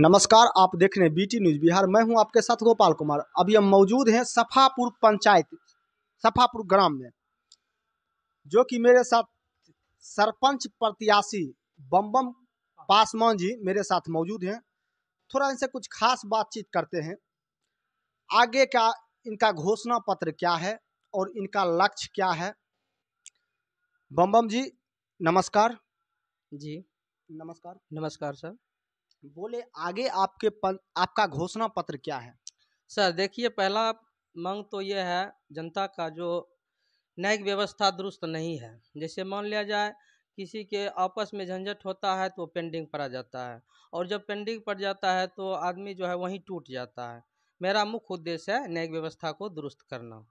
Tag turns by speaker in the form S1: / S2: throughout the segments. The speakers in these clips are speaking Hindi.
S1: नमस्कार आप देख रहे हैं बीटी न्यूज बिहार मैं हूं आपके साथ गोपाल कुमार अभी हम मौजूद हैं सफापुर पंचायत सफापुर ग्राम में जो कि मेरे साथ सरपंच प्रत्याशी बम पासवान जी मेरे साथ मौजूद हैं थोड़ा इनसे कुछ खास बातचीत करते हैं आगे का इनका घोषणा पत्र क्या है और इनका लक्ष्य क्या है बम जी नमस्कार जी नमस्कार नमस्कार सर बोले आगे आपके पन, आपका घोषणा पत्र क्या है
S2: सर देखिए पहला मांग तो ये है जनता का जो न्यायिक व्यवस्था दुरुस्त नहीं है जैसे मान लिया जाए किसी के आपस में झंझट होता है तो पेंडिंग पर आ जाता है और जब पेंडिंग पड़ जाता है तो आदमी जो है वहीं टूट जाता है मेरा मुख्य उद्देश्य है न्यायिक व्यवस्था को
S1: दुरुस्त करना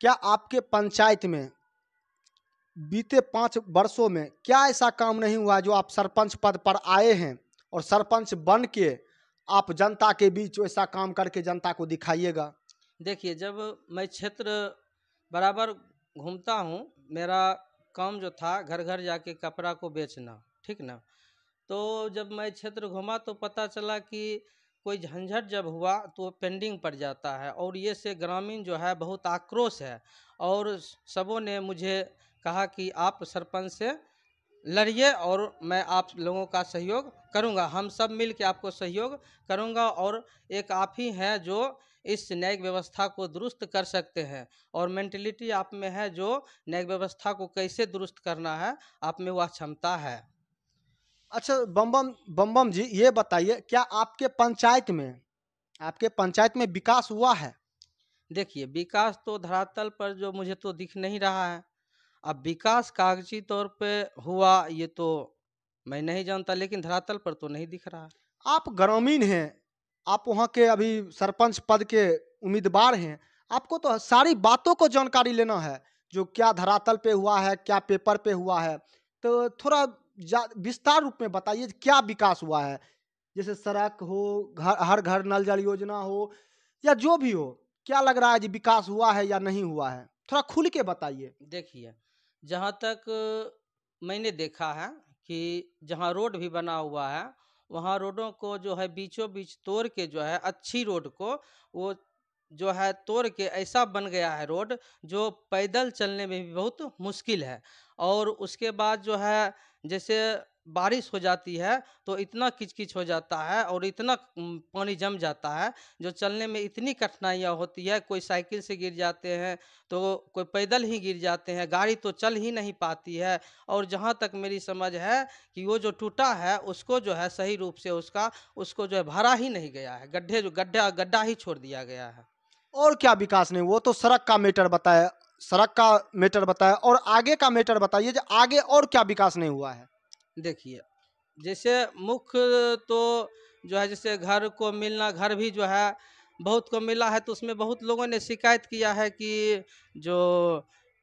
S1: क्या आपके पंचायत में बीते पाँच वर्षों में क्या ऐसा काम नहीं हुआ जो आप सरपंच पद पर आए हैं और सरपंच बन के आप जनता के बीच वैसा काम करके जनता को दिखाइएगा
S2: देखिए जब मैं क्षेत्र बराबर घूमता हूँ मेरा काम जो था घर घर जाके कपड़ा को बेचना ठीक ना तो जब मैं क्षेत्र घूमा तो पता चला कि कोई झंझट जब हुआ तो पेंडिंग पड़ जाता है और ये से ग्रामीण जो है बहुत आक्रोश है और सबों ने मुझे कहा कि आप सरपंच से लड़िए और मैं आप लोगों का सहयोग करूंगा हम सब मिल के आपको सहयोग करूंगा और एक आप ही हैं जो इस न्यायिक व्यवस्था को दुरुस्त कर सकते हैं और मेंटेलिटी आप में है जो न्यायिक व्यवस्था को कैसे दुरुस्त करना है आप में वह क्षमता है
S1: अच्छा बम बम बम बम जी ये बताइए क्या आपके पंचायत में आपके पंचायत में विकास हुआ है
S2: देखिए विकास तो धरातल पर जो मुझे तो दिख नहीं रहा है अब विकास कागजी तौर पे हुआ ये तो मैं नहीं जानता लेकिन धरातल पर तो नहीं दिख
S1: रहा आप ग्रामीण हैं आप वहाँ के अभी सरपंच पद के उम्मीदवार हैं आपको तो सारी बातों को जानकारी लेना है जो क्या धरातल पे हुआ है क्या पेपर पे हुआ है तो थोड़ा विस्तार रूप में बताइए क्या विकास हुआ है जैसे सड़क हो घर हर घर नल जल योजना हो या जो भी हो क्या लग रहा है जी विकास हुआ है या नहीं हुआ है थोड़ा खुल के बताइए
S2: देखिए जहाँ तक मैंने देखा है कि जहाँ रोड भी बना हुआ है वहाँ रोडों को जो है बीचों बीच तोड़ के जो है अच्छी रोड को वो जो है तोड़ के ऐसा बन गया है रोड जो पैदल चलने में भी बहुत मुश्किल है और उसके बाद जो है जैसे बारिश हो जाती है तो इतना किचकिच हो जाता है और इतना पानी जम जाता है जो चलने में इतनी कठिनाइयाँ होती है कोई साइकिल से गिर जाते हैं तो कोई पैदल ही गिर जाते हैं गाड़ी तो चल ही नहीं पाती है और जहाँ तक मेरी समझ है कि वो जो टूटा है उसको जो है सही रूप से उसका उसको जो है भरा ही नहीं गया है गड्ढे जो गड्ढा गड्ढा ही छोड़ दिया गया है
S1: और क्या विकास नहीं वो तो सड़क का मीटर बताया सड़क का मीटर बताया और आगे का मीटर बताइए जो आगे और क्या विकास नहीं हुआ है
S2: देखिए जैसे मुख्य तो जो है जैसे घर को मिलना घर भी जो है बहुत को मिला है तो उसमें बहुत लोगों ने शिकायत किया है कि जो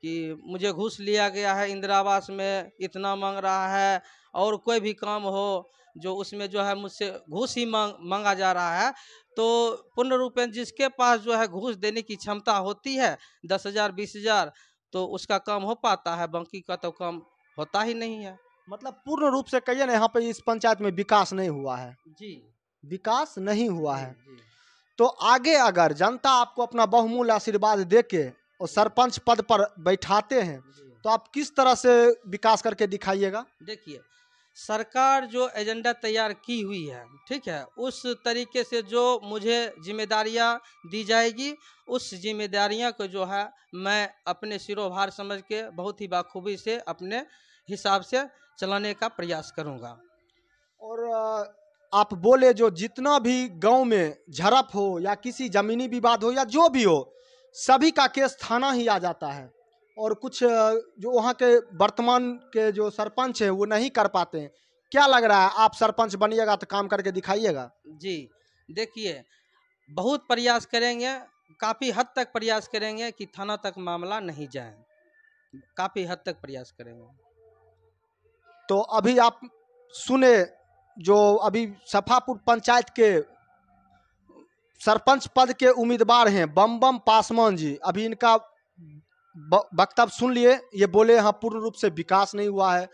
S2: कि मुझे घूस लिया गया है इंदिरा आवास में इतना मांग रहा है और कोई भी काम हो जो उसमें जो है मुझसे घूस ही मांग मांगा जा रहा है तो पूर्ण रूप जिसके पास जो है घूस देने की क्षमता होती है दस हज़ार बीस हज़ार तो उसका काम हो पाता है बाकी का तो काम होता ही नहीं है
S1: मतलब पूर्ण रूप से कहिए ना यहाँ पे इस पंचायत में विकास नहीं हुआ है जी विकास नहीं हुआ है तो आगे अगर जनता आपको अपना बहुमूल्य आशीर्वाद दे के और सरपंच पद पर बैठाते हैं तो आप किस तरह से विकास करके दिखाइएगा
S2: देखिए सरकार जो एजेंडा तैयार की हुई है ठीक है उस तरीके से जो मुझे जिम्मेदारियां दी जाएगी उस जिम्मेदारियां को जो है मैं अपने सिरोभार समझ के बहुत ही बाखूबी से अपने हिसाब से चलाने का प्रयास करूँगा
S1: और आप बोले जो जितना भी गांव में झड़प हो या किसी ज़मीनी विवाद हो या जो भी हो सभी का केस थाना ही आ जाता है और कुछ जो वहाँ के वर्तमान के जो सरपंच हैं वो नहीं कर पाते हैं क्या लग रहा है आप सरपंच बनिएगा तो काम करके दिखाइएगा
S2: जी देखिए बहुत प्रयास करेंगे काफ़ी हद तक प्रयास करेंगे कि थाना तक मामला नहीं जाए काफ़ी हद तक प्रयास करेंगे
S1: तो अभी आप सुने जो अभी सफापुर पंचायत के सरपंच पद के उम्मीदवार हैं बम बम पासवान जी अभी इनका वक्तव्य सुन लिए ये बोले यहाँ पूर्ण रूप से विकास नहीं हुआ है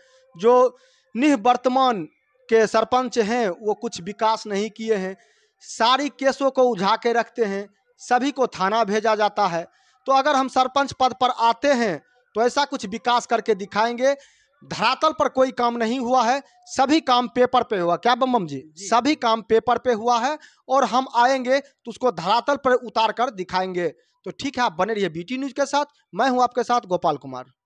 S1: जो निवर्तमान के सरपंच हैं वो कुछ विकास नहीं किए हैं सारी केसों को उझा के रखते हैं सभी को थाना भेजा जाता है तो अगर हम सरपंच पद पर आते हैं तो ऐसा कुछ विकास करके दिखाएंगे धरातल पर कोई काम नहीं हुआ है सभी काम पेपर पे हुआ क्या बम्बम जी? जी सभी काम पेपर पे हुआ है और हम आएंगे तो उसको धरातल पर उतार कर दिखाएंगे तो ठीक है आप बने रहिए बीटी न्यूज के साथ मैं हूं आपके साथ गोपाल कुमार